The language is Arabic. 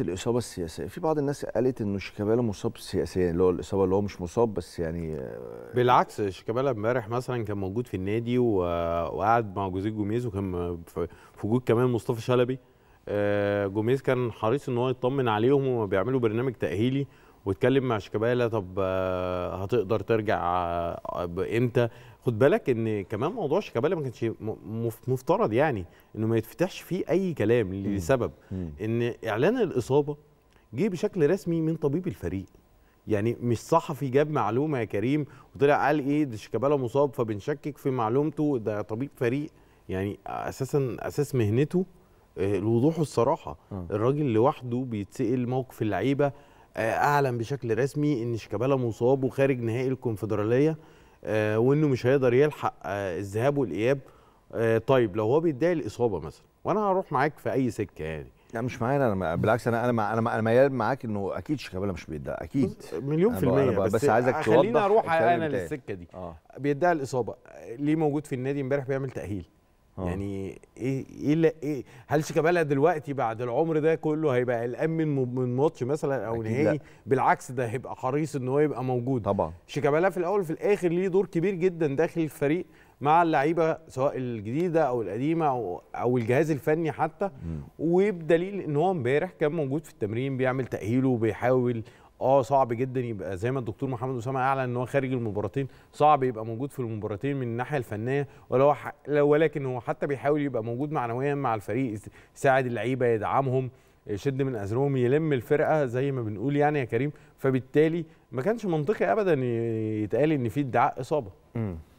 الاصابه السياسيه في بعض الناس قالت انه شيكابالا مصاب سياسيا اللي هو الاصابه اللي هو مش مصاب بس يعني آه، بالعكس شيكابالا امبارح مثلا كان موجود في النادي وقعد مع جوزيه جوميز وكان في وجود كمان مصطفى شلبي آه، جوميز كان حريص ان هو يطمن عليهم وبيعملوا برنامج تاهيلي واتكلم مع شيكابالا طب آه، هتقدر ترجع آه، امتى خد بالك ان كمان موضوع شيكابالا ما كانش مفترض يعني انه ما يتفتحش فيه اي كلام لسبب ان اعلان الاصابه جه بشكل رسمي من طبيب الفريق يعني مش صحفي جاب معلومه يا كريم وطلع قال ايه ده شيكابالا مصاب فبنشكك في معلومته ده طبيب فريق يعني اساسا اساس مهنته آه، الوضوح والصراحه الراجل لوحده بيتسال موقف اللعيبه آه، اعلن بشكل رسمي ان شيكابالا مصاب وخارج نهائي الكونفدراليه آه، وانه مش هيقدر يلحق آه، الذهاب والاياب طيب لو هو بيدعي الاصابه مثلا وانا هروح معاك في اي سكه يعني لا مش معايا انا بالعكس انا انا انا ميال معاك انه اكيد شيكابالا مش بيدعي اكيد مليون في المية بس, بس عايزك توضح خليني اروح انا للسكه دي آه. بيدعي الاصابه ليه موجود في النادي امبارح بيعمل تاهيل أوه. يعني ايه ايه ايه هل شيكابالا دلوقتي بعد العمر ده كله هيبقى قلقان من من ماتش مثلا او نهائي بالعكس ده هيبقى حريص ان هو يبقى موجود طبعا شيكابالا في الاول وفي الاخر ليه دور كبير جدا داخل الفريق مع اللعيبه سواء الجديده او القديمه او او الجهاز الفني حتى وبدليل ان هو امبارح كان موجود في التمرين بيعمل تاهيله وبيحاول اه صعب جدا يبقى زي ما الدكتور محمد اسامه اعلن ان هو خارج المباراتين صعب يبقى موجود في المباراتين من الناحيه الفنيه ولو ولكن هو حتى بيحاول يبقى موجود معنويا مع الفريق يساعد اللعيبه يدعمهم يشد من ازرهم يلم الفرقه زي ما بنقول يعني يا كريم فبالتالي ما كانش منطقي ابدا يتقال ان في ادعاء اصابه.